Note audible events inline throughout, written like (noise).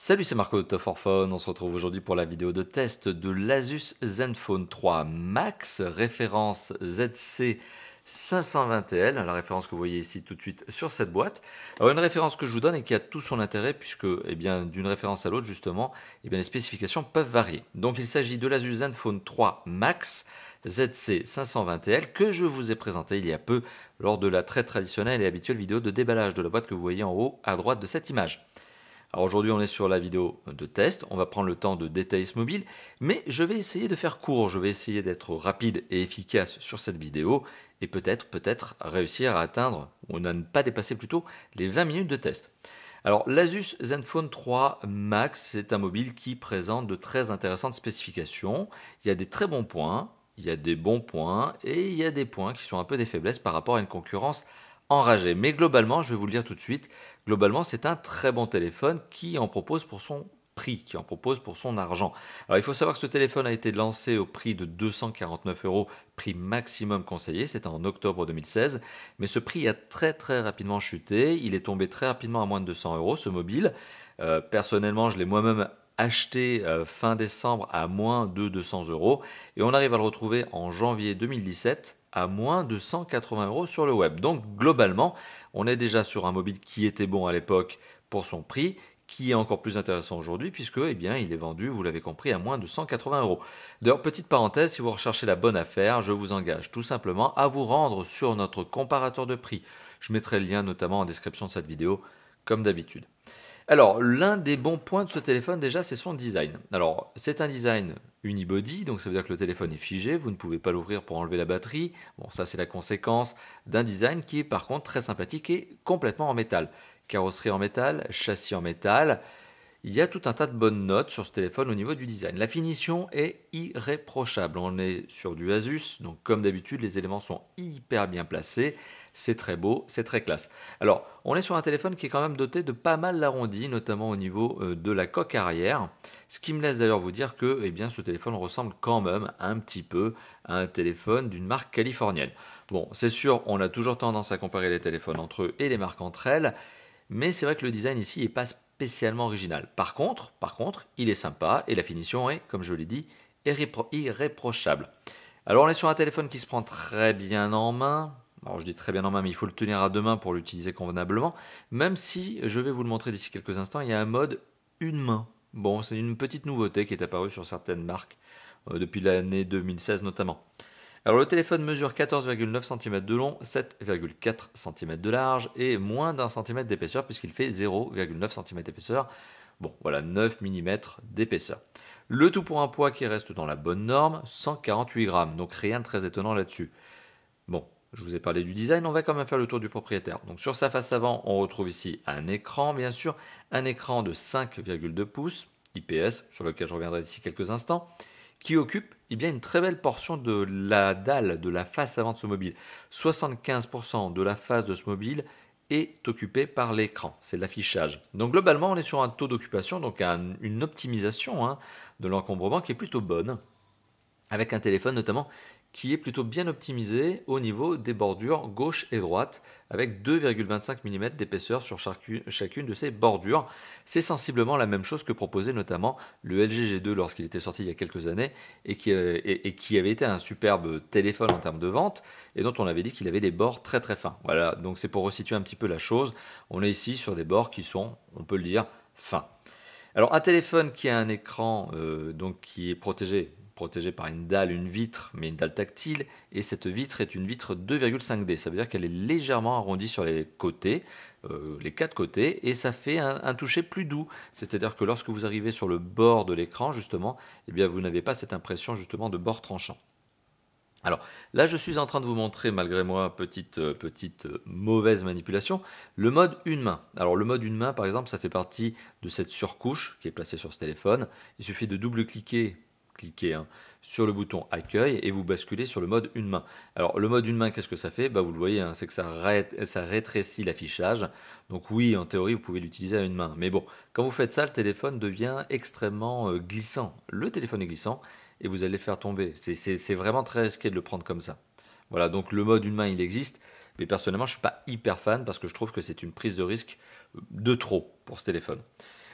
Salut, c'est Marco de top On se retrouve aujourd'hui pour la vidéo de test de l'Asus Zenfone 3 Max, référence ZC 520 l la référence que vous voyez ici tout de suite sur cette boîte. une référence que je vous donne et qui a tout son intérêt puisque eh bien d'une référence à l'autre justement, eh bien les spécifications peuvent varier. Donc il s'agit de l'Asus Zenfone 3 Max ZC 520 l que je vous ai présenté il y a peu lors de la très traditionnelle et habituelle vidéo de déballage de la boîte que vous voyez en haut à droite de cette image. Alors aujourd'hui, on est sur la vidéo de test. On va prendre le temps de détailler ce mobile, mais je vais essayer de faire court. Je vais essayer d'être rapide et efficace sur cette vidéo et peut-être, peut-être réussir à atteindre, ou à ne pas dépasser plutôt, les 20 minutes de test. Alors l'Asus Zenfone 3 Max, c'est un mobile qui présente de très intéressantes spécifications. Il y a des très bons points, il y a des bons points et il y a des points qui sont un peu des faiblesses par rapport à une concurrence enragée. Mais globalement, je vais vous le dire tout de suite, globalement, c'est un très bon téléphone qui en propose pour son prix, qui en propose pour son argent. Alors il faut savoir que ce téléphone a été lancé au prix de 249 euros, prix maximum conseillé, c'était en octobre 2016, mais ce prix a très très rapidement chuté, il est tombé très rapidement à moins de 200 euros ce mobile. Euh, personnellement, je l'ai moi-même acheté euh, fin décembre à moins de 200 euros et on arrive à le retrouver en janvier 2017 à moins de 180 euros sur le web. Donc globalement, on est déjà sur un mobile qui était bon à l'époque pour son prix, qui est encore plus intéressant aujourd'hui puisque eh bien, il est vendu, vous l'avez compris, à moins de 180 euros. D'ailleurs, petite parenthèse, si vous recherchez la bonne affaire, je vous engage tout simplement à vous rendre sur notre comparateur de prix. Je mettrai le lien notamment en description de cette vidéo, comme d'habitude. Alors, l'un des bons points de ce téléphone déjà, c'est son design. Alors, c'est un design unibody, donc ça veut dire que le téléphone est figé, vous ne pouvez pas l'ouvrir pour enlever la batterie. Bon, ça c'est la conséquence d'un design qui est par contre très sympathique et complètement en métal. Carrosserie en métal, châssis en métal. Il y a tout un tas de bonnes notes sur ce téléphone au niveau du design. La finition est irréprochable. On est sur du Asus, donc comme d'habitude, les éléments sont hyper bien placés. C'est très beau, c'est très classe. Alors, on est sur un téléphone qui est quand même doté de pas mal d'arrondis, notamment au niveau euh, de la coque arrière. Ce qui me laisse d'ailleurs vous dire que eh bien, ce téléphone ressemble quand même un petit peu à un téléphone d'une marque californienne. Bon, c'est sûr, on a toujours tendance à comparer les téléphones entre eux et les marques entre elles, mais c'est vrai que le design ici n'est pas spécialement original. Par contre, par contre, il est sympa et la finition est, comme je l'ai dit, irréprochable. Alors on est sur un téléphone qui se prend très bien en main, alors je dis très bien en main, mais il faut le tenir à deux mains pour l'utiliser convenablement. Même si, je vais vous le montrer d'ici quelques instants, il y a un mode une main. Bon, c'est une petite nouveauté qui est apparue sur certaines marques euh, depuis l'année 2016 notamment. Alors le téléphone mesure 14,9 cm de long, 7,4 cm de large et moins d'un cm d'épaisseur puisqu'il fait 0,9 cm d'épaisseur. Bon, voilà, 9 mm d'épaisseur. Le tout pour un poids qui reste dans la bonne norme, 148 grammes, donc rien de très étonnant là-dessus. Bon, je vous ai parlé du design, on va quand même faire le tour du propriétaire. Donc sur sa face avant, on retrouve ici un écran, bien sûr, un écran de 5,2 pouces, IPS, sur lequel je reviendrai d'ici quelques instants, qui occupe eh bien, une très belle portion de la dalle, de la face avant de ce mobile. 75% de la face de ce mobile est occupée par l'écran, c'est l'affichage. Donc globalement, on est sur un taux d'occupation, donc une optimisation hein, de l'encombrement qui est plutôt bonne avec un téléphone notamment qui est plutôt bien optimisé au niveau des bordures gauche et droite, avec 2,25 mm d'épaisseur sur chacune, de ces bordures. C'est sensiblement la même chose que proposait notamment le LG G2 lorsqu'il était sorti il y a quelques années, euh, et qui, avait été un superbe téléphone en termes de vente, et dont on avait dit qu'il avait des bords très très fins. Voilà, donc c'est pour resituer un petit peu la chose. On est ici sur des bords qui sont, on peut le dire, fins. Alors un téléphone qui a un écran euh, donc qui est protégé protégée par une dalle, une vitre, mais une dalle tactile. Et cette vitre est une vitre 2,5D. Ça veut dire qu'elle est légèrement arrondie sur les côtés, euh, les quatre côtés, et ça fait un, toucher plus doux. C'est-à-dire que lorsque vous arrivez sur le bord de l'écran, justement, eh bien, vous n'avez pas cette impression justement de bord tranchant. Alors là, je suis en train de vous montrer, malgré moi, petite, euh, petite euh, mauvaise manipulation, le mode une main. Alors le mode une main, par exemple, ça fait partie de cette surcouche qui est placée sur ce téléphone. Il suffit de double-cliquer cliquez hein, sur le bouton accueil et vous basculez sur le mode une main. Alors le mode une main, qu'est-ce que ça fait bah, Vous le voyez, hein, c'est que ça, rétrécit l'affichage. Donc oui, en théorie, vous pouvez l'utiliser à une main. Mais bon, quand vous faites ça, le téléphone devient extrêmement euh, glissant. Le téléphone est glissant et vous allez le faire tomber. C'est vraiment très risqué de le prendre comme ça. Voilà, donc le mode une main, il existe. Mais personnellement, je ne suis pas hyper fan parce que je trouve que c'est une prise de risque euh, de trop pour ce téléphone.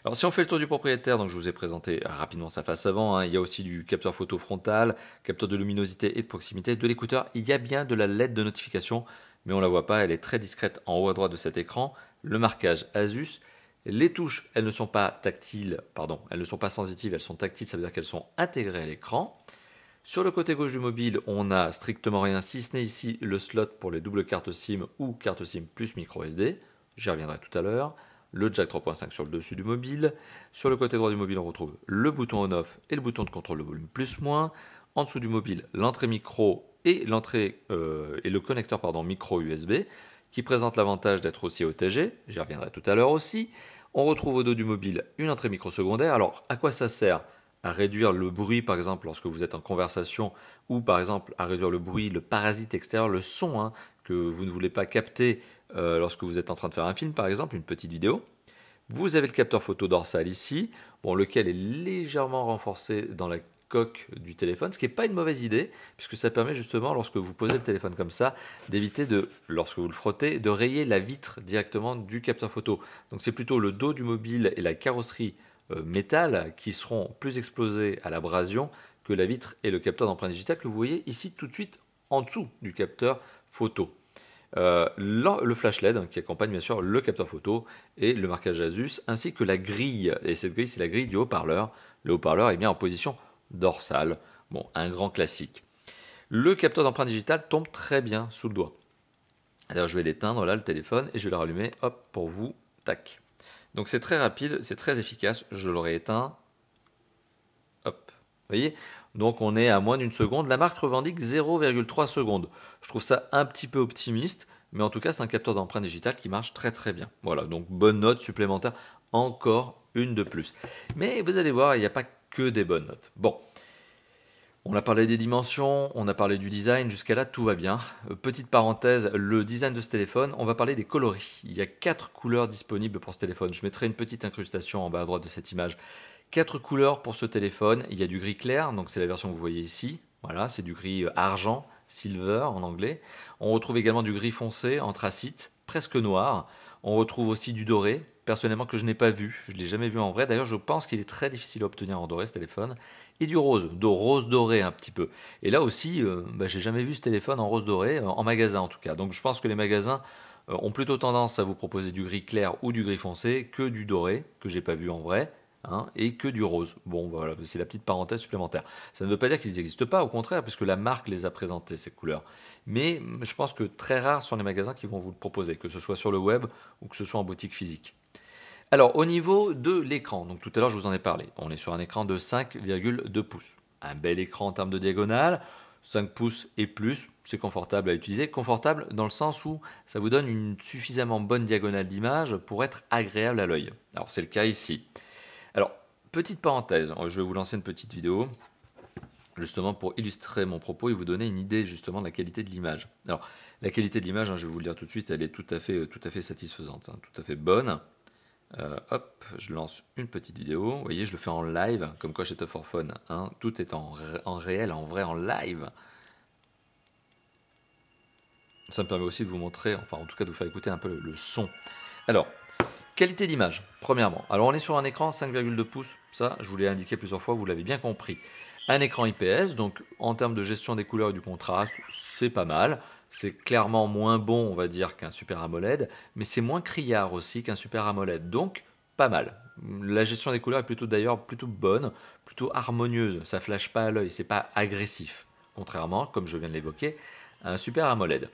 Alors si on fait le tour du propriétaire, donc je vous ai présenté rapidement sa face avant, hein, il y a aussi du capteur photo frontal, capteur de luminosité et de proximité, de l'écouteur, il y a bien de la LED de notification, mais on ne la voit pas, elle est très discrète en haut à droite de cet écran, le marquage Asus, les touches, elles ne sont pas tactiles, pardon, elles ne sont pas sensitives, elles sont tactiles, ça veut dire qu'elles sont intégrées à l'écran. Sur le côté gauche du mobile, on n'a strictement rien, si ce n'est ici le slot pour les doubles cartes SIM ou carte SIM plus micro SD, j'y reviendrai tout à l'heure le jack 3.5 sur le dessus du mobile. Sur le côté droit du mobile, on retrouve le bouton on-off et le bouton de contrôle de volume plus-moins. En dessous du mobile, l'entrée micro et, l'entrée, euh, et le connecteur micro USB qui présente l'avantage d'être aussi OTG, j'y reviendrai tout à l'heure aussi. On retrouve au dos du mobile une entrée micro secondaire. Alors à quoi ça sert à réduire le bruit, par exemple, lorsque vous êtes en conversation, ou par exemple à réduire le bruit, le parasite extérieur, le son hein, que vous ne voulez pas capter euh, lorsque vous êtes en train de faire un film, par exemple, une petite vidéo. Vous avez le capteur photo dorsal ici, bon, lequel est légèrement renforcé dans la coque du téléphone, ce qui n'est pas une mauvaise idée, puisque ça permet justement, lorsque vous posez le téléphone comme ça, d'éviter de, lorsque vous le frottez, de rayer la vitre directement du capteur photo. Donc c'est plutôt le dos du mobile et la carrosserie euh, métal qui seront plus explosés à l'abrasion que la vitre et le capteur d'empreinte digitale que vous voyez ici tout de suite en dessous du capteur photo. Euh, le, flash LED hein, qui accompagne bien sûr le capteur photo et le marquage Asus, ainsi que la grille. Et cette grille, c'est la grille du haut-parleur. Le haut-parleur est bien en position dorsale. Bon, un grand classique. Le capteur d'empreinte digitale tombe très bien sous le doigt. Alors je vais l'éteindre là, le téléphone, et je vais le rallumer, hop, pour vous, tac. Donc c'est très rapide, c'est très efficace, je l'aurais éteint, voyez Donc on est à moins d'une seconde. La marque revendique 0,3 secondes. Je trouve ça un petit peu optimiste, mais en tout cas, c'est un capteur d'empreinte digitale qui marche très très bien. Voilà, donc bonne note supplémentaire, encore une de plus. Mais vous allez voir, il n'y a pas que des bonnes notes. Bon. On a parlé des dimensions, on a parlé du design, jusqu'à là tout va bien. Euh, petite parenthèse, le design de ce téléphone, on va parler des coloris. Il y a quatre couleurs disponibles pour ce téléphone. Je mettrai une petite incrustation en bas à droite de cette image. Quatre couleurs pour ce téléphone. Il y a du gris clair, donc c'est la version que vous voyez ici. Voilà, c'est du gris euh, argent, silver en anglais. On retrouve également du gris foncé, anthracite, presque noir. On retrouve aussi du doré, personnellement que je n'ai pas vu, je ne l'ai jamais vu en vrai. D'ailleurs, je pense qu'il est très difficile à obtenir en doré ce téléphone. Et du rose, de rose doré un petit peu. Et là aussi, je euh, bah, j'ai jamais vu ce téléphone en rose doré, euh, en magasin en tout cas. Donc je pense que les magasins ont plutôt tendance à vous proposer du gris clair ou du gris foncé que du doré, que j'ai pas vu en vrai. Hein, et que du rose. Bon, voilà, c'est la petite parenthèse supplémentaire. Ça ne veut pas dire qu'ils n'existent pas, au contraire, puisque la marque les a présentés, ces couleurs. Mais je pense que très rares sont les magasins qui vont vous le proposer, que ce soit sur le web ou que ce soit en boutique physique. Alors, au niveau de l'écran, donc tout à l'heure, je vous en ai parlé. On est sur un écran de 5,2 pouces. Un bel écran en termes de diagonale. 5 pouces et plus, c'est confortable à utiliser. Confortable dans le sens où ça vous donne une suffisamment bonne diagonale d'image pour être agréable à l'œil. Alors c'est le cas ici. Alors, petite parenthèse, euh, je vais vous lancer une petite vidéo justement pour illustrer mon propos et vous donner une idée justement de la qualité de l'image. Alors, la qualité de l'image, hein, je vais vous le dire tout de suite, elle est tout à fait, euh, tout à fait satisfaisante, hein, tout à fait bonne. Euh, hop, je lance une petite vidéo. Vous voyez, je le fais en live, comme quoi chez top for Fun. Hein. tout est en, en, réel, en vrai, en live. Ça me permet aussi de vous montrer, enfin en tout cas de vous faire écouter un peu le, le son. Alors, Qualité d'image, premièrement. Alors on est sur un écran 5,2 pouces, ça je vous l'ai indiqué plusieurs fois, vous l'avez bien compris. Un écran IPS, donc en termes de gestion des couleurs et du contraste, c'est pas mal. C'est clairement moins bon, on va dire, qu'un Super AMOLED, mais c'est moins criard aussi qu'un Super AMOLED, donc pas mal. La gestion des couleurs est plutôt d'ailleurs plutôt bonne, plutôt harmonieuse, ça flash pas à l'œil, c'est pas agressif, contrairement, comme je viens de l'évoquer, à un Super AMOLED.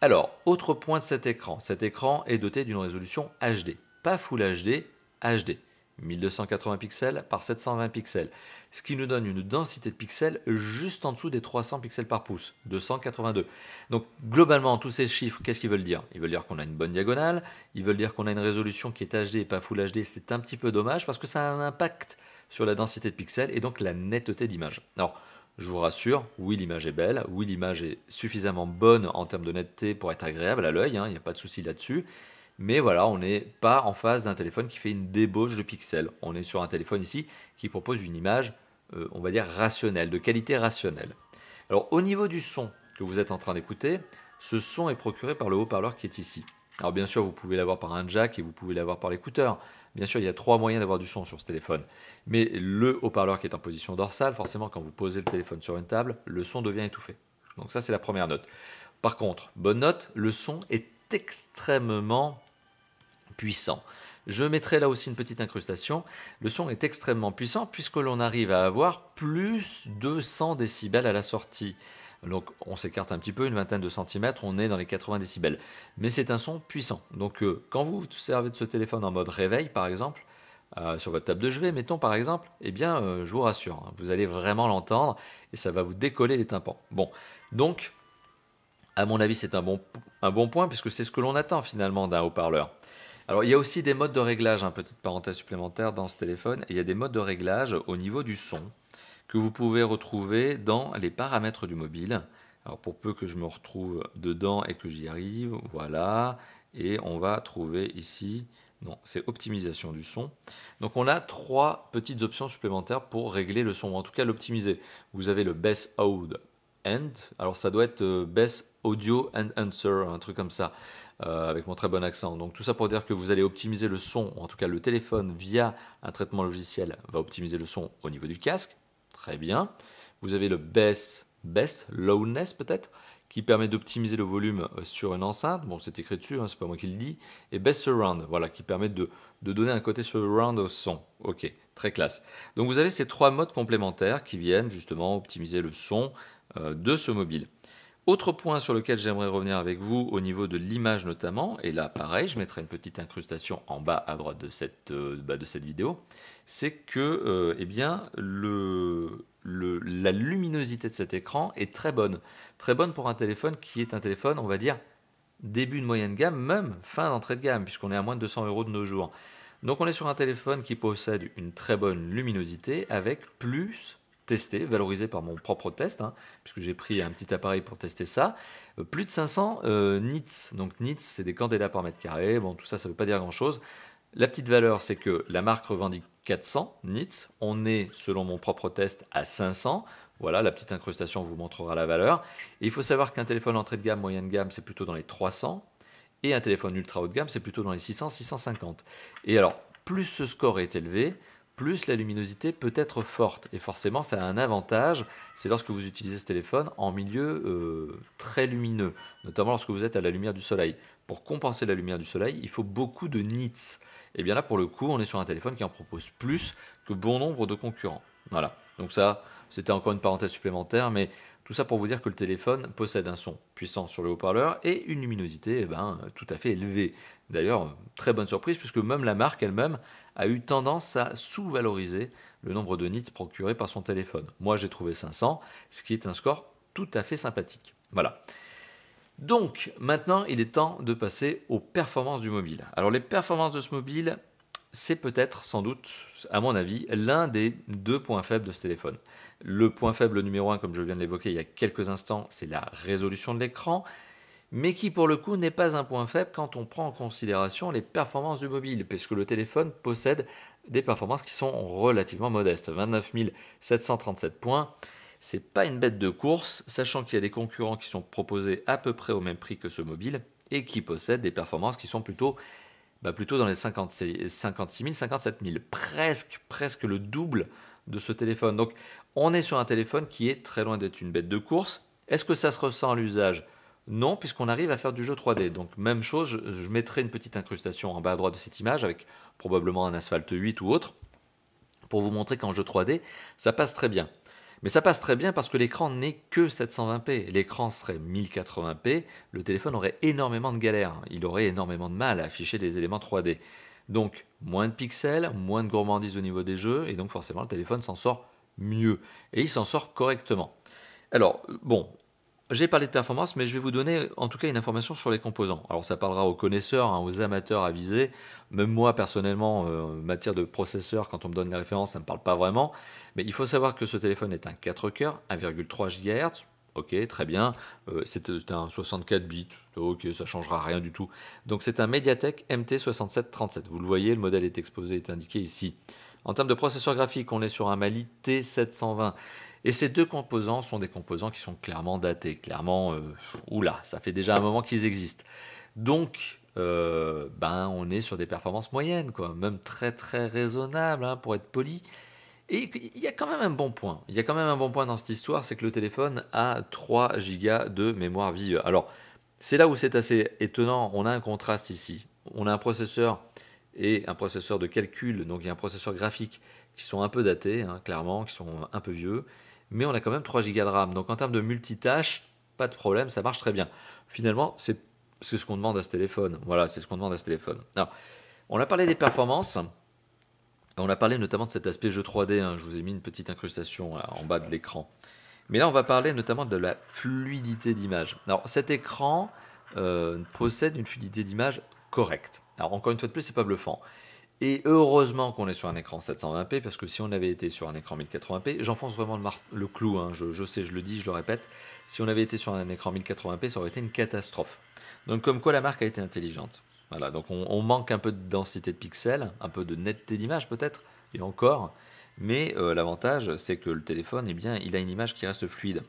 Alors, autre point de cet écran, cet écran est doté d'une résolution HD pas Full HD, HD. 1280 pixels par 720 pixels, ce qui nous donne une densité de pixels juste en dessous des 300 pixels par pouce, 282. Donc globalement, tous ces chiffres, qu'est-ce qu'ils veulent dire Ils veulent dire qu'on a une bonne diagonale, ils veulent dire qu'on a une résolution qui est HD et pas Full HD, c'est un petit peu dommage parce que ça a un impact sur la densité de pixels et donc la netteté d'image. Alors, je vous rassure, oui, l'image est belle, oui, l'image est suffisamment bonne en termes de netteté pour être agréable à l'œil, hein, il n'y a pas de souci là-dessus, mais voilà, on n'est pas en face d'un téléphone qui fait une débauche de pixels. On est sur un téléphone ici qui propose une image, euh, on va dire, rationnelle, de qualité rationnelle. Alors au niveau du son que vous êtes en train d'écouter, ce son est procuré par le haut-parleur qui est ici. Alors bien sûr, vous pouvez l'avoir par un jack et vous pouvez l'avoir par l'écouteur. Bien sûr, il y a trois moyens d'avoir du son sur ce téléphone. Mais le haut-parleur qui est en position dorsale, forcément, quand vous posez le téléphone sur une table, le son devient étouffé. Donc ça, c'est la première note. Par contre, bonne note, le son est extrêmement puissant. Je mettrai là aussi une petite incrustation. Le son est extrêmement puissant puisque l'on arrive à avoir plus de 100 décibels à la sortie. Donc on s'écarte un petit peu, une vingtaine de centimètres, on est dans les 80 décibels. Mais c'est un son puissant. Donc euh, quand vous vous servez de ce téléphone en mode réveil par exemple, euh, sur votre table de chevet, mettons par exemple, eh bien euh, je vous rassure, hein, vous allez vraiment l'entendre et ça va vous décoller les tympans. Bon, donc à mon avis c'est bon, un bon point puisque c'est ce que l'on attend finalement d'un haut-parleur. Alors, il y a aussi des modes de réglage, hein, petite parenthèse supplémentaire dans ce téléphone. Il y a des modes de réglage au niveau du son que vous pouvez retrouver dans les paramètres du mobile. Alors, pour peu que je me retrouve dedans et que j'y arrive, voilà. Et on va trouver ici, non, c'est optimisation du son. Donc, on a trois petites options supplémentaires pour régler le son, ou en tout cas l'optimiser. Vous avez le Best Out End. Alors, ça doit être euh, best Audio and Answer, un truc comme ça. Euh, avec mon très bon accent. Donc tout ça pour dire que vous allez optimiser le son, en tout cas le téléphone via un traitement logiciel va optimiser le son au niveau du casque. Très bien. Vous avez le bass, bass, lowness peut-être, qui permet d'optimiser le volume euh, sur une enceinte. Bon, c'est écrit dessus, hein, c'est pas moi qui le dis. Et Best Surround, voilà, qui permet de, donner un côté surround au son. Ok, très classe. Donc vous avez ces trois modes complémentaires qui viennent justement optimiser le son euh, de ce mobile. Autre point sur lequel j'aimerais revenir avec vous, au niveau de l'image notamment, et là pareil, je mettrai une petite incrustation en bas à droite de cette, euh, bah, de cette vidéo, c'est que euh, eh bien, le, la luminosité de cet écran est très bonne. Très bonne pour un téléphone qui est un téléphone, on va dire, début de moyenne gamme, même fin d'entrée de gamme, puisqu'on est à moins de 200 euros de nos jours. Donc on est sur un téléphone qui possède une très bonne luminosité avec plus testé, valorisé par mon propre test, hein, puisque j'ai pris un petit appareil pour tester ça, euh, plus de 500 euh, nits. Donc nits, c'est des candélas par mètre carré. Bon, tout ça, ça ne veut pas dire grand-chose. La petite valeur, c'est que la marque revendique 400 nits. On est, selon mon propre test, à 500. Voilà, la petite incrustation vous montrera la valeur. Et il faut savoir qu'un téléphone entrée de gamme, moyenne de gamme, c'est plutôt dans les 300. Et un téléphone ultra haut de gamme, c'est plutôt dans les 600, 650. Et alors, plus ce score est élevé, plus la luminosité peut être forte. Et forcément, ça a un avantage, c'est lorsque vous utilisez ce téléphone en milieu euh, très lumineux, notamment lorsque vous êtes à la lumière du soleil. Pour compenser la lumière du soleil, il faut beaucoup de nits. Et eh bien là, pour le coup, on est sur un téléphone qui en propose plus que bon nombre de concurrents. Voilà. Donc ça, c'était encore une parenthèse supplémentaire, mais tout ça pour vous dire que le téléphone possède un son puissant sur le haut-parleur et une luminosité eh ben, tout à fait élevée. D'ailleurs, très bonne surprise, puisque même la marque elle-même a eu tendance à sous-valoriser le nombre de nits procurés par son téléphone. Moi, j'ai trouvé 500, ce qui est un score tout à fait sympathique. Voilà. Donc, maintenant, il est temps de passer aux performances du mobile. Alors, les performances de ce mobile, c'est peut-être, sans doute, à mon avis, l'un des deux points faibles de ce téléphone. Le point faible numéro un, comme je viens de l'évoquer il y a quelques instants, c'est la résolution de l'écran mais qui pour le coup n'est pas un point faible quand on prend en considération les performances du mobile, puisque le téléphone possède des performances qui sont relativement modestes. 29 737 points, c'est pas une bête de course, sachant qu'il y a des concurrents qui sont proposés à peu près au même prix que ce mobile et qui possèdent des performances qui sont plutôt, bah, plutôt dans les 56 000, 57 000, presque, presque le double de ce téléphone. Donc on est sur un téléphone qui est très loin d'être une bête de course. Est-ce que ça se ressent à l'usage non, puisqu'on arrive à faire du jeu 3D. Donc même chose, je, mettrai une petite incrustation en bas à droite de cette image avec probablement un asphalte 8 ou autre pour vous montrer qu'en jeu 3D, ça passe très bien. Mais ça passe très bien parce que l'écran n'est que 720p. L'écran serait 1080p, le téléphone aurait énormément de galères. Il aurait énormément de mal à afficher des éléments 3D. Donc moins de pixels, moins de gourmandise au niveau des jeux, et donc forcément le téléphone s'en sort mieux. Et il s'en sort correctement. Alors, bon, j'ai parlé de performance, mais je vais vous donner en tout cas une information sur les composants. Alors ça parlera aux connaisseurs, hein, aux amateurs avisés. Même moi personnellement, euh, en matière de processeur, quand on me donne les références, ça ne me parle pas vraiment. Mais il faut savoir que ce téléphone est un 4 coeurs, 1,3 GHz. Ok, très bien. Euh, c'est un 64 bits. Ok, ça ne changera rien du tout. Donc c'est un Mediatek MT6737. Vous le voyez, le modèle est exposé, est indiqué ici. En termes de processeur graphique, on est sur un Mali T720. Et ces deux composants sont des composants qui sont clairement datés, clairement, euh, oula, ça fait déjà un moment qu'ils existent. Donc, euh, ben, on est sur des performances moyennes, quoi, même très très raisonnables, hein, pour être poli. Et il y a quand même un bon point. Il y a quand même un bon point dans cette histoire, c'est que le téléphone a 3 gigas de mémoire vive. Alors, c'est là où c'est assez étonnant. On a un contraste ici. On a un processeur et un processeur de calcul, donc il y a un processeur graphique qui sont un peu datés, hein, clairement, qui sont un peu vieux mais on a quand même 3 Go de RAM. Donc en termes de multitâche, pas de problème, ça marche très bien. Finalement, c'est ce qu'on demande à ce téléphone. Voilà, c'est ce qu'on demande à ce téléphone. Alors, on a parlé des performances. On a parlé notamment de cet aspect jeu 3D. Hein. Je vous ai mis une petite incrustation en bas de l'écran. Mais là, on va parler notamment de la fluidité d'image. Alors, cet écran euh, possède une fluidité d'image correcte. Alors, encore une fois de plus, c'est pas bluffant. Et heureusement qu'on est sur un écran 720p, parce que si on avait été sur un écran 1080p, j'enfonce vraiment le, clou, hein, je, sais, je le dis, je le répète, si on avait été sur un écran 1080p, ça aurait été une catastrophe. Donc comme quoi la marque a été intelligente. Voilà, donc on, manque un peu de densité de pixels, un peu de netteté d'image peut-être, et encore, mais euh, l'avantage c'est que le téléphone, eh bien, il a une image qui reste fluide.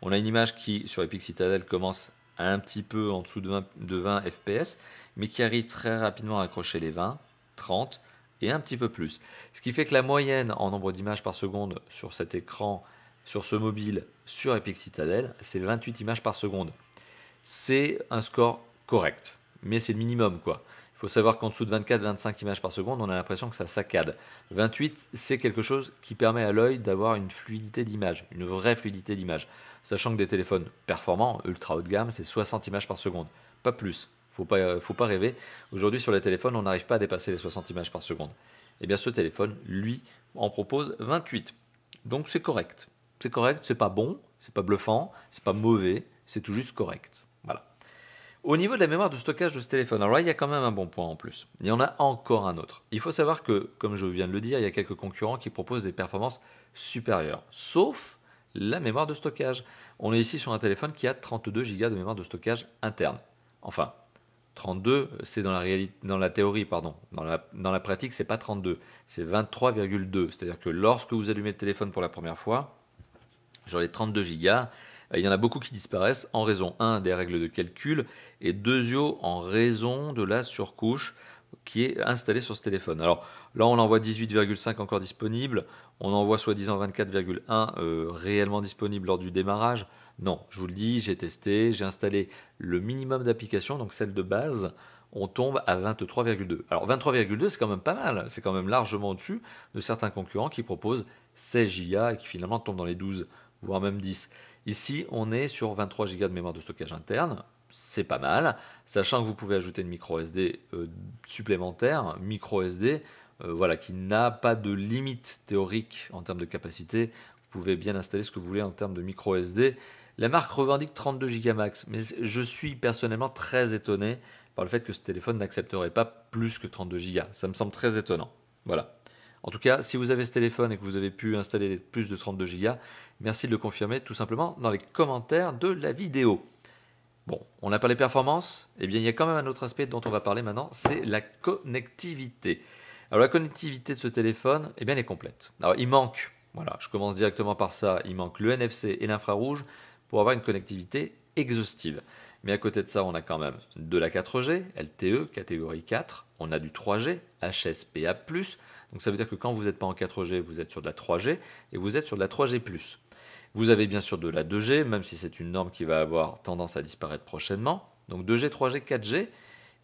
On a une image qui, sur Epic Citadel, commence un petit peu en dessous de 20, fps, mais qui arrive très rapidement à accrocher les 20, 30 et un petit peu plus. Ce qui fait que la moyenne en nombre d'images par seconde sur cet écran, sur ce mobile, sur Epic Citadel, c'est 28 images par seconde. C'est un score correct, mais c'est le minimum quoi. Il faut savoir qu'en dessous de 24-25 images par seconde, on a l'impression que ça saccade. 28, c'est quelque chose qui permet à l'œil d'avoir une fluidité d'image, une vraie fluidité d'image. Sachant que des téléphones performants, ultra haut de gamme, c'est 60 images par seconde, pas plus. Faut pas, faut pas rêver. Aujourd'hui, sur les téléphones, on n'arrive pas à dépasser les 60 images par seconde. Et eh bien, ce téléphone, lui, en propose 28. Donc, c'est correct. C'est correct, c'est pas bon, c'est pas bluffant, c'est pas mauvais, c'est tout juste correct. Voilà. Au niveau de la mémoire de stockage de ce téléphone, alors là, il y a quand même un bon point en plus. Il y en a encore un autre. Il faut savoir que, comme je viens de le dire, il y a quelques concurrents qui proposent des performances supérieures, sauf la mémoire de stockage. On est ici sur un téléphone qui a 32 Go de mémoire de stockage interne. Enfin, 32, c'est dans la, réalité, dans la théorie, pardon. Dans la, pratique, c'est pas 32, c'est 23,2. C'est-à-dire que lorsque vous allumez le téléphone pour la première fois, sur les 32 gigas, euh, il y en a beaucoup qui disparaissent en raison 1 des règles de calcul et 2 en raison de la surcouche qui est installé sur ce téléphone. Alors là, on envoie 18,5 encore disponible, on envoie soi-disant 24,1 euh, réellement disponible lors du démarrage. Non, je vous le dis, j'ai testé, j'ai installé le minimum d'applications, donc celle de base, on tombe à 23,2. Alors 23,2, c'est quand même pas mal, c'est quand même largement au-dessus de certains concurrents qui proposent 16 Go et qui finalement tombent dans les 12, voire même 10. Ici, on est sur 23 Go de mémoire de stockage interne, c'est pas mal, sachant que vous pouvez ajouter une micro SD euh, supplémentaire, micro SD, euh, voilà, qui n'a pas de limite théorique en termes de capacité. Vous pouvez bien installer ce que vous voulez en termes de micro SD. La marque revendique 32 Go max, mais je suis personnellement très étonné par le fait que ce téléphone n'accepterait pas plus que 32 Go. Ça me semble très étonnant. Voilà. En tout cas, si vous avez ce téléphone et que vous avez pu installer plus de 32 Go, merci de le confirmer tout simplement dans les commentaires de la vidéo. Bon, on a parlé performance, et eh bien il y a quand même un autre aspect dont on va parler maintenant, c'est la connectivité. Alors la connectivité de ce téléphone, eh bien elle est complète. Alors il manque, voilà, je commence directement par ça, il manque le NFC et l'infrarouge pour avoir une connectivité exhaustive. Mais à côté de ça, on a quand même de la 4G, LTE, catégorie 4, on a du 3G, HSPA+, donc ça veut dire que quand vous n'êtes pas en 4G, vous êtes sur de la 3G, et vous êtes sur de la 3G+. Vous avez bien sûr de la 2G, même si c'est une norme qui va avoir tendance à disparaître prochainement. Donc 2G, 3G, 4G.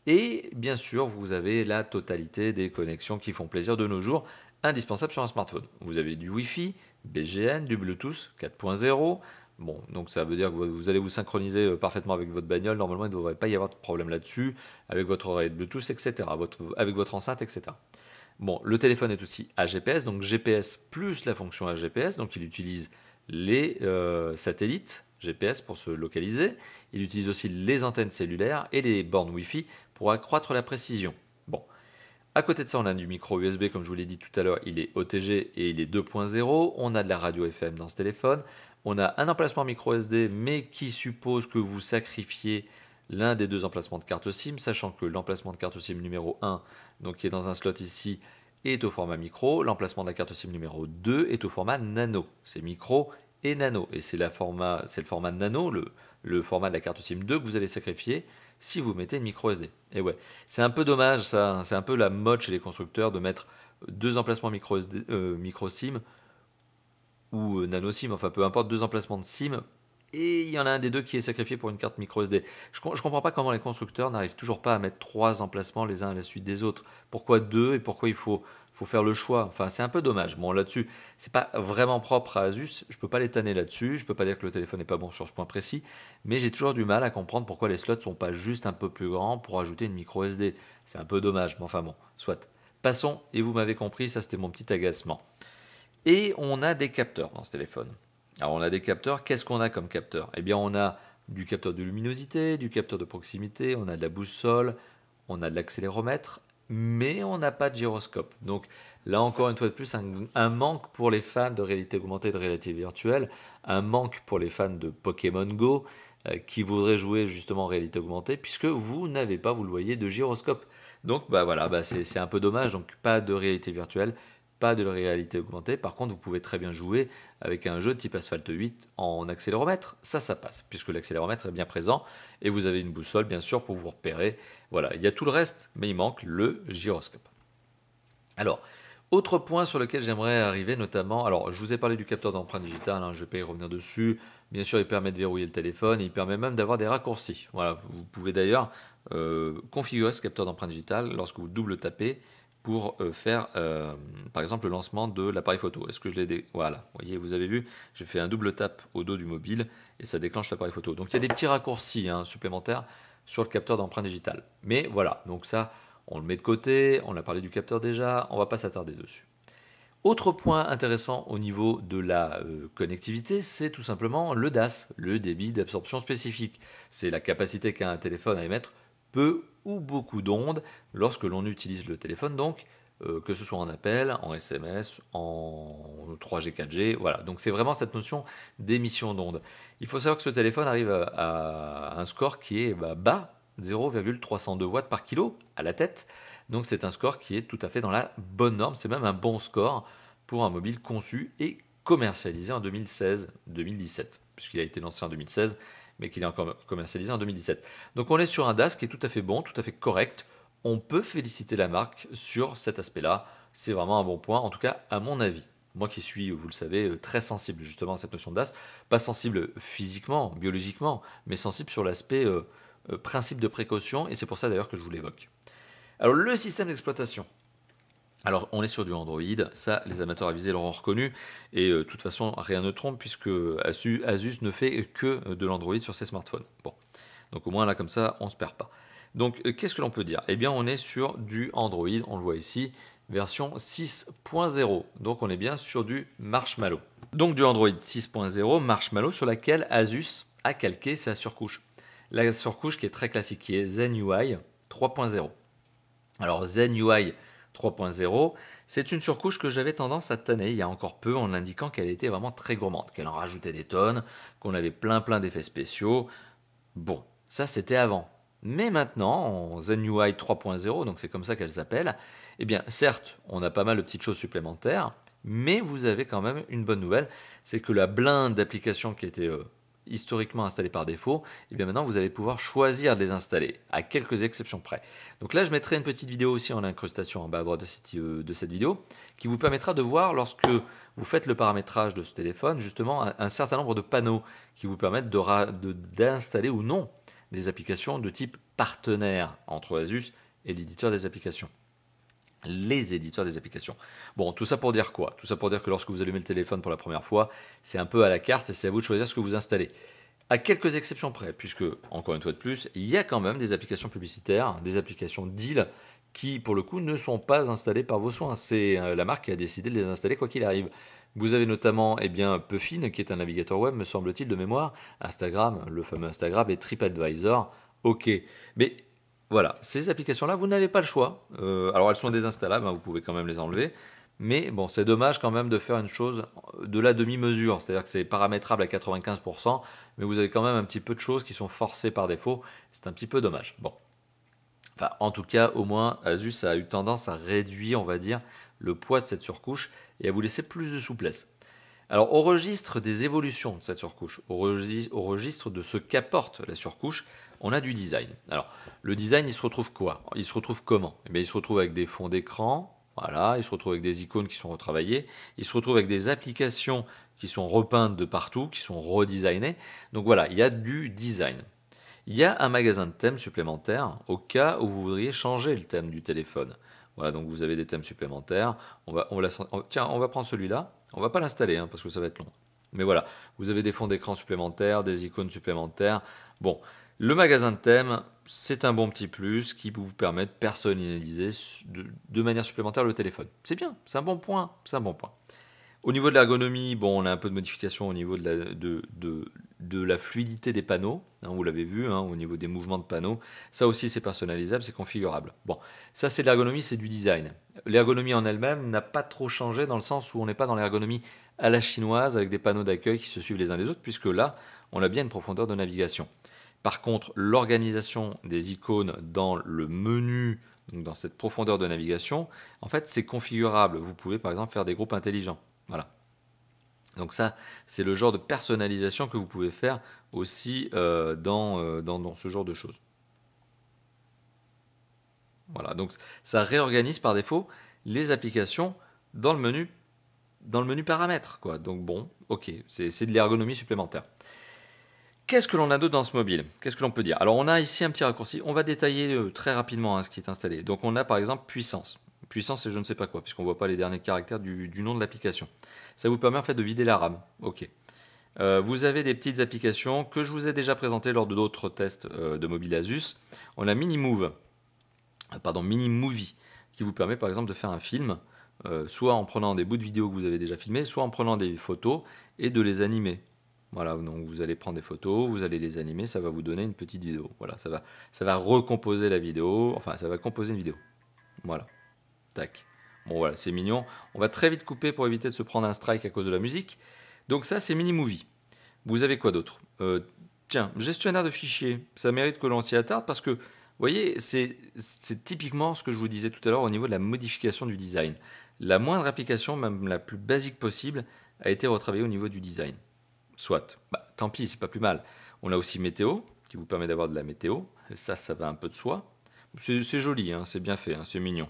Et bien sûr, vous avez la totalité des connexions qui font plaisir de nos jours, indispensables sur un smartphone. Vous avez du Wi-Fi, BGN, du Bluetooth 4.0. Bon, donc ça veut dire que vous allez vous synchroniser euh, parfaitement avec votre bagnole. Normalement, il ne devrait pas y avoir de problème là-dessus, avec votre oreille Bluetooth, etc., avec votre enceinte, etc. Bon, le téléphone est aussi AGPS, GPS, donc GPS plus la fonction AGPS, GPS, donc il utilise les euh, satellites GPS pour se localiser. Il utilise aussi les antennes cellulaires et les bornes Wi-Fi pour accroître la précision. Bon, à côté de ça, on a du micro USB, comme je vous l'ai dit tout à l'heure, il est OTG et il est 2.0. On a de la radio FM dans ce téléphone. On a un emplacement micro SD, mais qui suppose que vous sacrifiez l'un des deux emplacements de carte SIM, sachant que l'emplacement de carte SIM numéro 1, donc qui est dans un slot ici, est au format micro. L'emplacement de la carte SIM numéro 2 est au format nano. C'est micro et nano. Et c'est le format nano, le, format de la carte SIM 2 que vous allez sacrifier si vous mettez une micro SD. Et ouais, c'est un peu dommage ça, hein. c'est un peu la mode chez les constructeurs de mettre deux emplacements micro, euh, micro SIM ou euh, nano SIM, enfin peu importe, deux emplacements de SIM et il y en a un des deux qui est sacrifié pour une carte micro SD. Je ne comprends pas comment les constructeurs n'arrivent toujours pas à mettre trois emplacements les uns à la suite des autres. Pourquoi deux et pourquoi il faut, faire le choix Enfin, c'est un peu dommage. Bon, là-dessus, c'est pas vraiment propre à Asus. Je ne peux pas l'étaner là-dessus. Je ne peux pas dire que le téléphone n'est pas bon sur ce point précis. Mais j'ai toujours du mal à comprendre pourquoi les slots sont pas juste un peu plus grands pour ajouter une micro SD. C'est un peu dommage, mais enfin bon, soit. Passons, et vous m'avez compris, ça c'était mon petit agacement. Et on a des capteurs dans ce téléphone. Alors on a des capteurs. Qu'est-ce qu'on a comme capteur Eh bien on a du capteur de luminosité, du capteur de proximité, on a de la boussole, on a de l'accéléromètre, mais on n'a pas de gyroscope. Donc là encore une fois de plus, un, manque pour les fans de réalité augmentée, de réalité virtuelle, un manque pour les fans de Pokémon Go euh, qui voudraient jouer justement en réalité augmentée, puisque vous n'avez pas, vous le voyez, de gyroscope. Donc bah voilà, bah c'est un peu dommage, donc pas de réalité virtuelle, pas de réalité augmentée. Par contre, vous pouvez très bien jouer avec un jeu type Asphalt 8 en accéléromètre. Ça, ça passe, puisque l'accéléromètre est bien présent. Et vous avez une boussole, bien sûr, pour vous repérer. Voilà, il y a tout le reste, mais il manque le gyroscope. Alors, autre point sur lequel j'aimerais arriver, notamment, alors je vous ai parlé du capteur d'empreinte digitale, hein, je ne vais pas y revenir dessus. Bien sûr, il permet de verrouiller le téléphone, il permet même d'avoir des raccourcis. Voilà, vous pouvez d'ailleurs euh, configurer ce capteur d'empreinte digitale lorsque vous double tapez pour euh, faire, euh, par exemple, le lancement de l'appareil photo. Est-ce que je l'ai dé... Voilà, vous voyez, vous avez vu, j'ai fait un double tap au dos du mobile et ça déclenche l'appareil photo. Donc il y a des petits raccourcis hein, supplémentaires sur le capteur d'empreinte digitale. Mais voilà, donc ça, on le met de côté, on a parlé du capteur déjà, on va pas s'attarder dessus. Autre point intéressant au niveau de la euh, connectivité, c'est tout simplement le DAS, le débit d'absorption spécifique. C'est la capacité qu'un téléphone à émettre peut ou beaucoup d'ondes lorsque l'on utilise le téléphone donc euh, que ce soit en appel, en SMS, en 3G, 4G, voilà. Donc c'est vraiment cette notion d'émission d'ondes. Il faut savoir que ce téléphone arrive à, un score qui est bah, bas, 0,302 watts par kilo à la tête. Donc c'est un score qui est tout à fait dans la bonne norme, c'est même un bon score pour un mobile conçu et commercialisé en 2016-2017, puisqu'il a été lancé en 2016 mais qu'il est encore commercialisé en 2017. Donc on est sur un DAS qui est tout à fait bon, tout à fait correct. On peut féliciter la marque sur cet aspect-là. C'est vraiment un bon point, en tout cas à mon avis. Moi qui suis, vous le savez, euh, très sensible justement à cette notion de DAS, pas sensible physiquement, biologiquement, mais sensible sur l'aspect euh, euh, principe de précaution, et c'est pour ça d'ailleurs que je vous l'évoque. Alors le système d'exploitation, alors, on est sur du Android, ça, les amateurs avisés l'auront reconnu, et euh, de toute façon, rien ne trompe, puisque Asus ne fait que euh, de l'Android sur ses smartphones. Bon, donc au moins là, comme ça, on ne se perd pas. Donc, euh, qu'est-ce que l'on peut dire Eh bien, on est sur du Android, on le voit ici, version 6.0. Donc, on est bien sur du Marshmallow. Donc, du Android 6.0 Marshmallow, sur laquelle Asus a calqué sa surcouche. La surcouche qui est très classique, qui est Zen UI 3.0. Alors, Zen UI 3.0, c'est une surcouche que j'avais tendance à tanner il y a encore peu en indiquant qu'elle était vraiment très gourmande, qu'elle en rajoutait des tonnes, qu'on avait plein plein d'effets spéciaux. Bon, ça c'était avant. Mais maintenant, en ZenUI 3.0, donc c'est comme ça qu'elle s'appelle, eh bien certes, on a pas mal de petites choses supplémentaires, mais vous avez quand même une bonne nouvelle, c'est que la blinde d'applications qui était euh, historiquement installés par défaut, et eh bien maintenant vous allez pouvoir choisir de les installer, à quelques exceptions près. Donc là je mettrai une petite vidéo aussi en incrustation en bas à droite de cette, euh, vidéo, qui vous permettra de voir lorsque vous faites le paramétrage de ce téléphone, justement un, certain nombre de panneaux qui vous permettent d'installer ou non des applications de type partenaire entre Asus et l'éditeur des applications les éditeurs des applications. Bon, tout ça pour dire quoi Tout ça pour dire que lorsque vous allumez le téléphone pour la première fois, c'est un peu à la carte et c'est à vous de choisir ce que vous installez. À quelques exceptions près, puisque, encore une fois de plus, il y a quand même des applications publicitaires, des applications deal qui, pour le coup, ne sont pas installées par vos soins. C'est euh, la marque qui a décidé de les installer quoi qu'il arrive. Vous avez notamment eh bien, Puffin, qui est un navigateur web, me semble-t-il, de mémoire, Instagram, le fameux Instagram, et TripAdvisor. Ok, mais voilà, ces applications-là, vous n'avez pas le choix. Euh, alors elles sont désinstallables, hein, vous pouvez quand même les enlever. Mais bon, c'est dommage quand même de faire une chose de la demi-mesure, c'est-à-dire que c'est paramétrable à 95%, mais vous avez quand même un petit peu de choses qui sont forcées par défaut. C'est un petit peu dommage. Bon. Enfin, en tout cas, au moins, Asus a eu tendance à réduire, on va dire, le poids de cette surcouche et à vous laisser plus de souplesse. Alors, au registre des évolutions de cette surcouche, au registre de ce qu'apporte la surcouche, on a du design. Alors, le design, il se retrouve quoi Il se retrouve comment eh bien, Il se retrouve avec des fonds d'écran, voilà, il se retrouve avec des icônes qui sont retravaillées, il se retrouve avec des applications qui sont repeintes de partout, qui sont redesignées. Donc voilà, il y a du design. Il y a un magasin de thèmes supplémentaires au cas où vous voudriez changer le thème du téléphone. Voilà, donc vous avez des thèmes supplémentaires. On va, oh, tiens, on va prendre celui-là. On va pas l'installer hein, parce que ça va être long. Mais voilà, vous avez des fonds d'écran supplémentaires, des icônes supplémentaires. Bon, le magasin de thèmes, c'est un bon petit plus qui peut vous permet de personnaliser de, manière supplémentaire le téléphone. C'est bien, c'est un bon point, c'est un bon point. Au niveau de l'ergonomie, bon, on a un peu de modification au niveau de la, fluidité des panneaux. Hein, vous l'avez vu, hein, au niveau des mouvements de panneaux. Ça aussi, c'est personnalisable, c'est configurable. Bon, ça, c'est de l'ergonomie, c'est du design. L'ergonomie en elle-même n'a pas trop changé dans le sens où on n'est pas dans l'ergonomie à la chinoise avec des panneaux d'accueil qui se suivent les uns les autres, puisque là, on a bien une profondeur de navigation. Par contre, l'organisation des icônes dans le menu, dans cette profondeur de navigation, en fait, c'est configurable. Vous pouvez par exemple faire des groupes intelligents. Voilà. Donc ça, c'est le genre de personnalisation que vous pouvez faire aussi euh, euh, dans, ce genre de choses. Voilà, donc ça réorganise par défaut les applications dans le menu, dans le menu paramètres. Donc bon, ok, c'est de l'ergonomie supplémentaire. Qu'est-ce que l'on a d'autre dans ce mobile Qu'est-ce que l'on peut dire Alors on a ici un petit raccourci, on va détailler euh, très rapidement hein, ce qui est installé. Donc on a par exemple puissance. Puissance c'est je ne sais pas quoi, puisqu'on ne voit pas les derniers caractères du, nom de l'application. Ça vous permet en fait de vider la RAM. Ok. Euh, vous avez des petites applications que je vous ai déjà présentées lors de d'autres tests euh, de mobile Asus. On a Mini Move, pardon, Mini Movie, qui vous permet par exemple de faire un film, soit en prenant des bouts de vidéo que vous avez déjà filmés, soit en prenant des photos et de les animer. Voilà, donc vous allez prendre des photos, vous allez les animer, ça va vous donner une petite vidéo. Voilà, ça va, ça va recomposer la vidéo, enfin ça va composer une vidéo. Voilà, tac. Bon voilà, c'est mignon. On va très vite couper pour éviter de se prendre un strike à cause de la musique. Donc ça, c'est Mini Movie. Vous avez quoi d'autre euh, Tiens, gestionnaire de fichiers, ça mérite que l'on s'y attarde parce que, vous voyez, c'est typiquement ce que je vous disais tout à l'heure au niveau de la modification du design. La moindre application, même la plus basique possible, a été retravaillée au niveau du design. Soit. Bah, tant pis, c'est pas plus mal. On a aussi météo, qui vous permet d'avoir de la météo. ça, ça va un peu de soi. C'est joli, hein, c'est bien fait, hein, c'est mignon.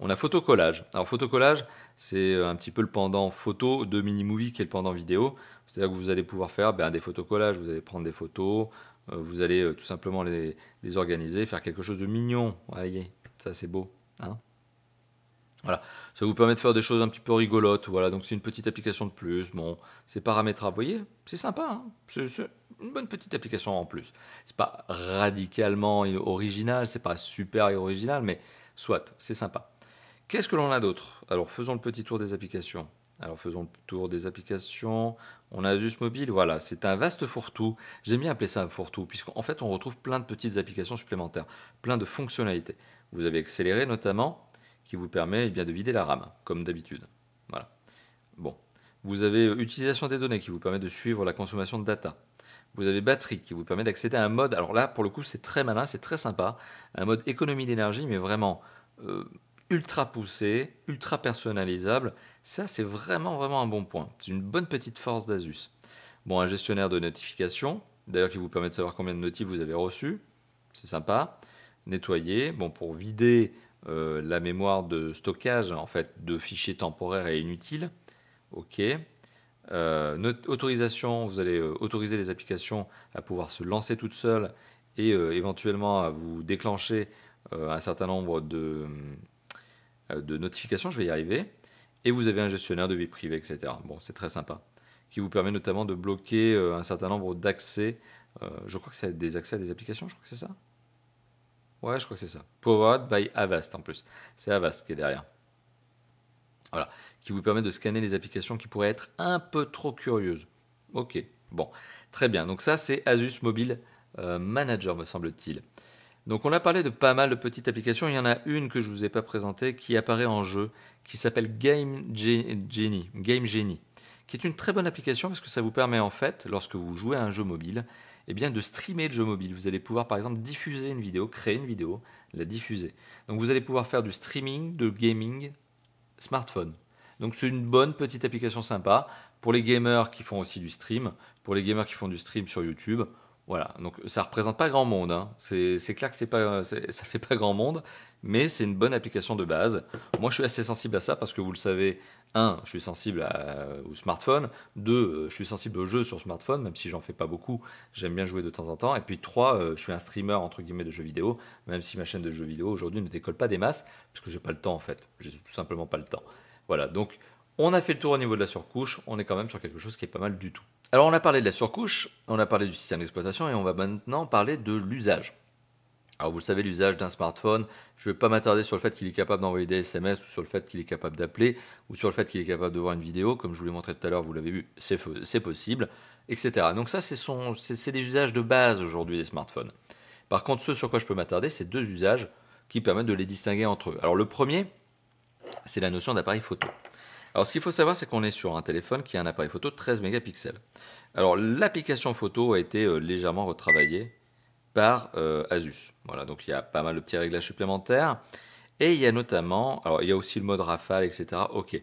On a photocollage. Alors photocollage, c'est euh, un petit peu le pendant photo de mini movie qui est le pendant vidéo. C'est-à-dire que vous allez pouvoir faire ben, des photocollages, vous allez prendre des photos, euh, vous allez euh, tout simplement les, les, organiser, faire quelque chose de mignon. Voyez, ça c'est beau. Hein voilà, ça vous permet de faire des choses un petit peu rigolotes. Voilà, donc c'est une petite application de plus. Bon, c'est paramétrable. Vous voyez, c'est sympa. Hein. c'est une bonne petite application en plus. C'est pas radicalement original, c'est pas super original, mais soit, c'est sympa. Qu'est-ce que l'on a d'autre Alors faisons le petit tour des applications. Alors faisons le tour des applications. On a Asus Mobile, voilà, c'est un vaste fourre-tout. J'aime bien appeler ça un fourre-tout, puisqu'en fait on retrouve plein de petites applications supplémentaires, plein de fonctionnalités. Vous avez accéléré notamment, qui vous permet eh bien, de vider la RAM, comme d'habitude. Voilà. Bon. Vous avez euh, utilisation des données qui vous permet de suivre la consommation de data. Vous avez batterie qui vous permet d'accéder à un mode, alors là pour le coup c'est très malin, c'est très sympa, un mode économie d'énergie mais vraiment euh, ultra poussé, ultra personnalisable. Ça c'est vraiment vraiment un bon point. C'est une bonne petite force d'Asus. Bon, un gestionnaire de notifications, d'ailleurs qui vous permet de savoir combien de notifs vous avez reçu c'est sympa. Nettoyer, bon pour vider euh, la mémoire de stockage en fait de fichiers temporaires et inutiles. OK. Euh, autorisation, vous allez euh, autoriser les applications à pouvoir se lancer toutes seules et éventuellement à vous déclencher un certain nombre de, notifications. Je vais y arriver. Et vous avez un gestionnaire de vie privée, etc. Bon, c'est très sympa qui vous permet notamment de bloquer un certain nombre d'accès. je crois que c'est des accès à des applications, je crois que c'est ça. Ouais, je crois que c'est ça. Powered by Avast en plus. C'est Avast qui est derrière. Voilà, qui vous permet de scanner les applications qui pourraient être un peu trop curieuses. Ok, bon, très bien. Donc ça, c'est Asus Mobile euh, Manager, me semble-t-il. Donc on a parlé de pas mal de petites applications. Il y en a une que je ne vous ai pas présentée qui apparaît en jeu, qui s'appelle Game Genie, Game Genie, qui est une très bonne application parce que ça vous permet en fait, lorsque vous jouez à un jeu mobile, eh bien, de streamer le jeu mobile. Vous allez pouvoir, par exemple, diffuser une vidéo, créer une vidéo, la diffuser. Donc, vous allez pouvoir faire du streaming de gaming smartphone. Donc, c'est une bonne petite application sympa pour les gamers qui font aussi du stream, pour les gamers qui font du stream sur YouTube. Voilà, donc ça représente pas grand monde. Hein. C'est clair que c'est pas, (laughs) ça fait pas grand monde, mais c'est une bonne application de base. Moi, je suis assez sensible à ça parce que vous le savez, 1. je suis sensible euh, au smartphone. 2. Euh, je suis sensible aux jeux sur smartphone, même si j'en fais pas beaucoup. J'aime bien jouer de temps en temps. Et puis 3, euh, je suis un streamer entre guillemets de jeux vidéo, même si ma chaîne de jeux vidéo aujourd'hui ne décolle pas des masses, parce que j'ai pas le temps en fait. je J'ai tout simplement pas le temps. Voilà. Donc on a fait le tour au niveau de la surcouche. On est quand même sur quelque chose qui est pas mal du tout. Alors on a parlé de la surcouche, on a parlé du système d'exploitation et on va maintenant parler de l'usage. Alors vous savez, l'usage d'un smartphone, je ne vais pas m'attarder sur le fait qu'il est capable d'envoyer des SMS ou sur le fait qu'il est capable d'appeler ou sur le fait qu'il est capable de voir une vidéo. Comme je vous l'ai montré tout à l'heure, vous l'avez vu, c'est possible, etc. Donc ça, c'est des usages de base aujourd'hui des smartphones. Par contre, ce sur quoi je peux m'attarder, c'est deux usages qui permettent de les distinguer entre eux. Alors le premier, c'est la notion d'appareil photo. Alors ce qu'il faut savoir, c'est qu'on est sur un téléphone qui a un appareil photo de 13 mégapixels. Alors l'application photo a été euh, légèrement retravaillée par euh, Asus. Voilà, donc il y a pas mal de petits réglages supplémentaires. Et il y a notamment, alors il y a aussi le mode rafale, etc. Ok.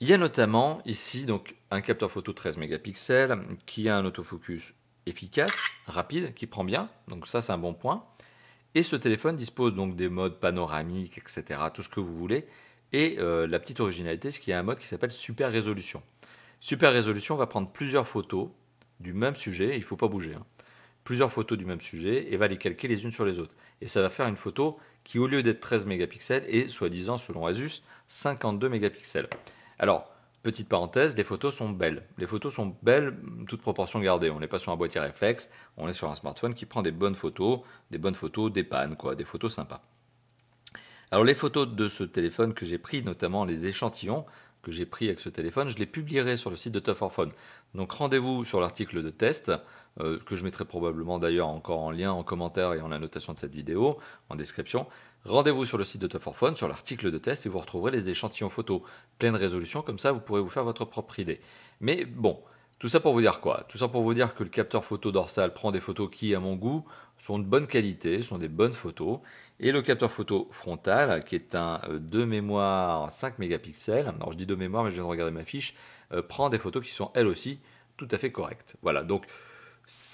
Il y a notamment ici donc un capteur photo 13 mégapixels qui a un autofocus efficace, rapide, qui prend bien. Donc ça c'est un bon point. Et ce téléphone dispose donc des modes panoramiques, etc. Tout ce que vous voulez. Et euh, la petite originalité, c'est qu'il y a un mode qui s'appelle super résolution. Super résolution va prendre plusieurs photos du même sujet. Il ne faut pas bouger. Hein plusieurs photos du même sujet et va les calquer les unes sur les autres. Et ça va faire une photo qui, au lieu d'être 13 mégapixels, est, soi-disant, selon Asus, 52 mégapixels. Alors, petite parenthèse, les photos sont belles. Les photos sont belles, toutes proportions gardées. On n'est pas sur un boîtier réflexe, on est sur un smartphone qui prend des bonnes photos, des bonnes photos, des pannes, quoi, des photos sympas. Alors les photos de ce téléphone que j'ai pris, notamment les échantillons, que j'ai pris avec ce téléphone, je les publierai sur le site de Tough or Donc rendez-vous sur l'article de test, euh, que je mettrai probablement d'ailleurs encore en lien, en commentaire et en annotation de cette vidéo, en description. Rendez-vous sur le site de Tough or sur l'article de test, et vous retrouverez les échantillons photos pleine résolution, comme ça vous pourrez vous faire votre propre idée. Mais bon, tout ça pour vous dire quoi Tout ça pour vous dire que le capteur photo dorsal prend des photos qui, à mon goût, sont de bonne qualité, sont des bonnes photos. Et le capteur photo frontal, qui est un euh, de mémoire 5 mégapixels, alors je dis de mémoire, mais je viens de regarder ma fiche, euh, prend des photos qui sont elles aussi tout à fait correctes. Voilà, donc,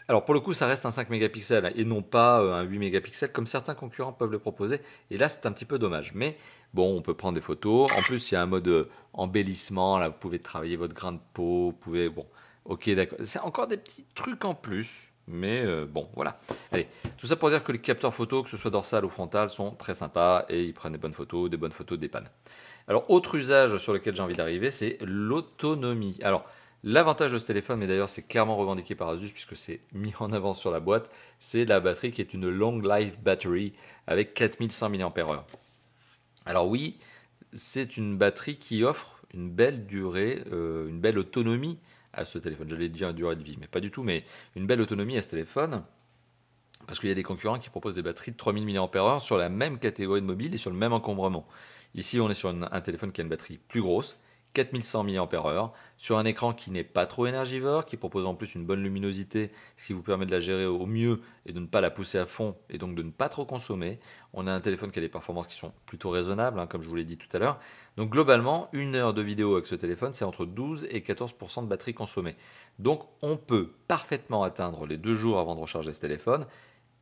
alors pour le coup, ça reste un 5 mégapixels et non pas euh, un 8 mégapixels comme certains concurrents peuvent le proposer. Et là, c'est un petit peu dommage. Mais bon, on peut prendre des photos. En plus, il y a un mode embellissement, là, vous pouvez travailler votre grain de peau, vous pouvez. Bon. Ok, d'accord. C'est encore des petits trucs en plus. Mais euh, bon, voilà. Allez, tout ça pour dire que les capteurs photo, que ce soit dorsal ou frontal, sont très sympas et ils prennent des bonnes photos, des bonnes photos, des pannes. Alors, autre usage sur lequel j'ai envie d'arriver, c'est l'autonomie. Alors, l'avantage de ce téléphone, mais d'ailleurs c'est clairement revendiqué par Asus puisque c'est mis en avant sur la boîte, c'est la batterie qui est une long life battery avec 4100 mAh. Alors oui, c'est une batterie qui offre une belle durée, euh, une belle autonomie à ce téléphone. J'allais dire une durée de vie, mais pas du tout, mais une belle autonomie à ce téléphone. Parce qu'il y a des concurrents qui proposent des batteries de 3000 mAh sur la même catégorie de mobile et sur le même encombrement. Ici, on est sur un téléphone qui a une batterie plus grosse, 4100 mAh sur un écran qui n'est pas trop énergivore, qui propose en plus une bonne luminosité, ce qui vous permet de la gérer au mieux et de ne pas la pousser à fond et donc de ne pas trop consommer. On a un téléphone qui a des performances qui sont plutôt raisonnables, hein, comme je vous l'ai dit tout à l'heure. Donc globalement, une heure de vidéo avec ce téléphone, c'est entre 12 et 14% de batterie consommée. Donc on peut parfaitement atteindre les deux jours avant de recharger ce téléphone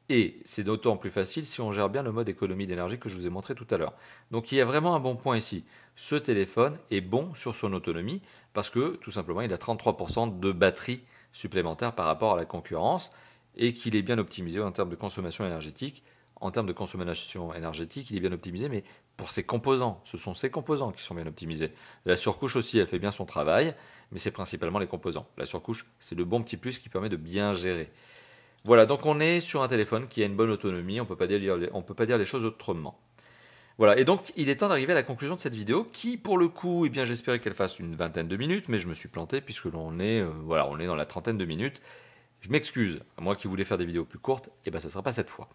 et c'est d'autant plus facile si on gère bien le mode économie d'énergie que je vous ai montré tout à l'heure. Donc il y a vraiment un bon point ici. Ce téléphone est bon sur son autonomie parce que tout simplement il a 33% de batterie supplémentaire par rapport à la concurrence et qu'il est bien optimisé en termes de consommation énergétique. En termes de consommation énergétique, il est bien optimisé, mais pour ses composants, ce sont ses composants qui sont bien optimisés. La surcouche aussi, elle fait bien son travail, mais c'est principalement les composants. La surcouche, c'est le bon petit plus qui permet de bien gérer. Voilà, donc on est sur un téléphone qui a une bonne autonomie, on ne peut pas dire, les choses autrement. Voilà, et donc il est temps d'arriver à la conclusion de cette vidéo qui, pour le coup, eh bien j'espérais qu'elle fasse une vingtaine de minutes, mais je me suis planté puisque l'on est, euh, voilà, on est dans la trentaine de minutes. Je m'excuse, moi qui voulais faire des vidéos plus courtes, et eh ben, ça ne sera pas cette fois.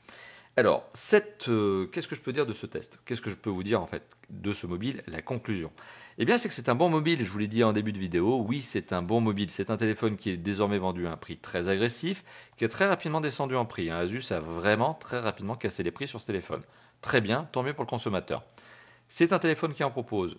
Alors, euh, qu'est-ce que je peux dire de ce test Qu'est-ce que je peux vous dire en fait de ce mobile La conclusion. Eh bien, c'est que c'est un bon mobile, je vous l'ai dit en début de vidéo, oui, c'est un bon mobile, c'est un téléphone qui est désormais vendu à un prix très agressif, qui est très rapidement descendu en prix. Hein. Asus a vraiment très rapidement cassé les prix sur ce téléphone. Très bien, tant mieux pour le consommateur. C'est un téléphone qui en propose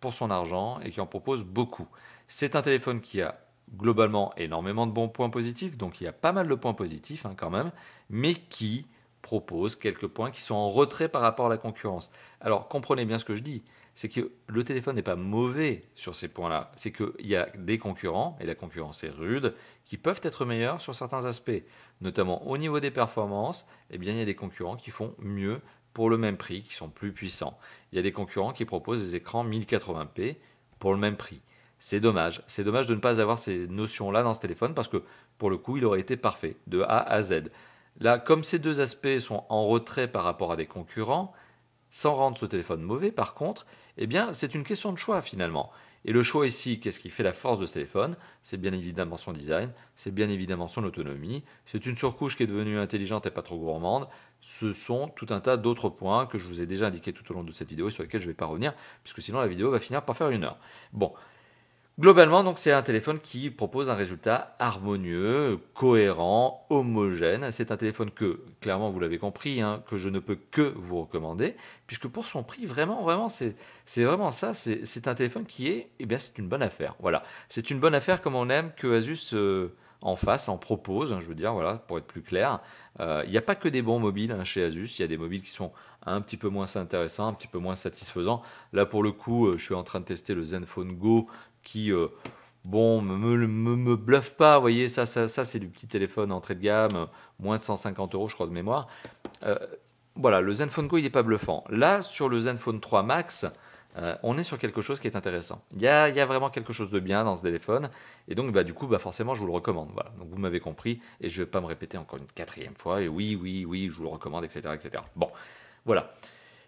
pour son argent et qui en propose beaucoup. C'est un téléphone qui a globalement énormément de bons points positifs, donc il y a pas mal de points positifs hein, quand même, mais qui propose quelques points qui sont en retrait par rapport à la concurrence. Alors comprenez bien ce que je dis, c'est que le téléphone n'est pas mauvais sur ces points-là, c'est qu'il y a des concurrents, et la concurrence est rude, qui peuvent être meilleurs sur certains aspects, notamment au niveau des performances, eh bien il y a des concurrents qui font mieux pour le même prix, qui sont plus puissants. Il y a des concurrents qui proposent des écrans 1080p pour le même prix. C'est dommage. C'est dommage de ne pas avoir ces notions-là dans ce téléphone parce que pour le coup, il aurait été parfait de A à Z. Là, comme ces deux aspects sont en retrait par rapport à des concurrents, sans rendre ce téléphone mauvais par contre, eh bien c'est une question de choix finalement. Et le choix ici, qu'est-ce qui fait la force de ce téléphone C'est bien évidemment son design, c'est bien évidemment son autonomie, c'est une surcouche qui est devenue intelligente et pas trop gourmande. Ce sont tout un tas d'autres points que je vous ai déjà indiqués tout au long de cette vidéo et sur lesquels je ne vais pas revenir, puisque sinon la vidéo va finir par faire une heure. Bon, Globalement, donc, c'est un téléphone qui propose un résultat harmonieux, cohérent, homogène. C'est un téléphone que, clairement, vous l'avez compris, hein, que je ne peux que vous recommander, puisque pour son prix, vraiment, vraiment, c'est vraiment ça. C'est un téléphone qui est, eh bien, c'est une bonne affaire. Voilà, c'est une bonne affaire comme on aime que Asus euh, en face, en propose. Hein, je veux dire, voilà, pour être plus clair, euh, il n'y a pas que des bons mobiles hein, chez Asus. Il y a des mobiles qui sont un petit peu moins intéressants, un petit peu moins satisfaisants. Là, pour le coup, euh, je suis en train de tester le Zenfone Go qui, euh, bon, me, me, bluffe pas. voyez, ça, ça, c'est du petit téléphone entrée de gamme, euh, moins de 150 euros, je crois, de mémoire. Euh, voilà, le Zenfone Go, il n'est pas bluffant. Là, sur le Zenfone 3 Max, on est sur quelque chose qui est intéressant. Il y, a, vraiment quelque chose de bien dans ce téléphone. Et donc, bah, du coup, bah, forcément, je vous le recommande. Voilà. Donc, vous m'avez compris. Et je ne vais pas me répéter encore une quatrième fois. Et oui, oui, oui, je vous le recommande, etc. etc. Bon, voilà.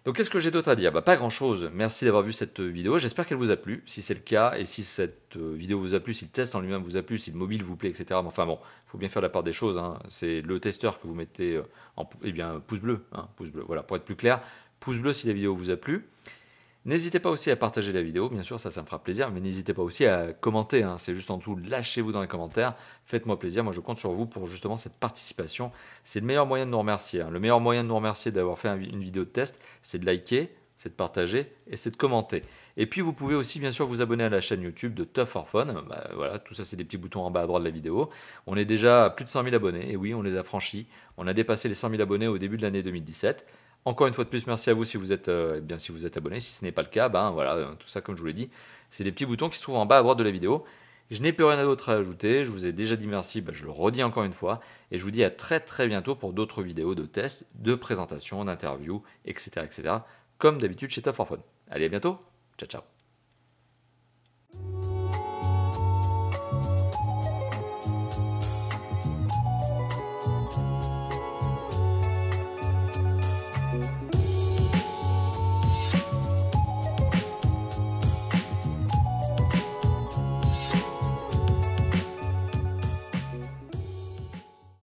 Donc qu'est-ce que j'ai d'autre à dire bah, Pas grand-chose. Merci d'avoir vu cette euh, vidéo. J'espère qu'elle vous a plu. Si c'est le cas, et si cette euh, vidéo vous a plu, si le test en lui-même vous a plu, si le mobile vous plaît, etc. Enfin bon, il faut bien faire la part des choses. Hein. C'est le testeur que vous mettez euh, en eh bien, pouce bleu. Hein, pouce bleu. Voilà, pour être plus clair, pouce bleu si la vidéo vous a plu. N'hésitez pas aussi à partager la vidéo, bien sûr, ça, ça me fera plaisir, mais n'hésitez pas aussi à commenter, hein. c'est juste en dessous, lâchez-vous dans les commentaires, faites-moi plaisir, moi je compte sur vous pour justement cette participation. C'est le meilleur moyen de nous remercier. Hein. Le meilleur moyen de nous remercier d'avoir fait une vidéo de test, c'est de liker, c'est de partager et c'est de commenter. Et puis vous pouvez aussi bien sûr vous abonner à la chaîne YouTube de Tough or Fun. Bah, voilà, tout ça c'est des petits boutons en bas à droite de la vidéo. On est déjà à plus de 100 000 abonnés et oui, on les a franchis. On a dépassé les 100 000 abonnés au début de l'année 2017. Encore une fois de plus, merci à vous si vous êtes, euh, eh bien, si vous êtes abonné. Si ce n'est pas le cas, ben voilà, euh, tout ça comme je vous l'ai dit, c'est les petits boutons qui se trouvent en bas à droite de la vidéo. Je n'ai plus rien d'autre à ajouter, je vous ai déjà dit merci, ben, je le redis encore une fois, et je vous dis à très très bientôt pour d'autres vidéos de tests, de présentations, d'interviews, etc., etc., comme d'habitude chez Top Allez, à bientôt, ciao ciao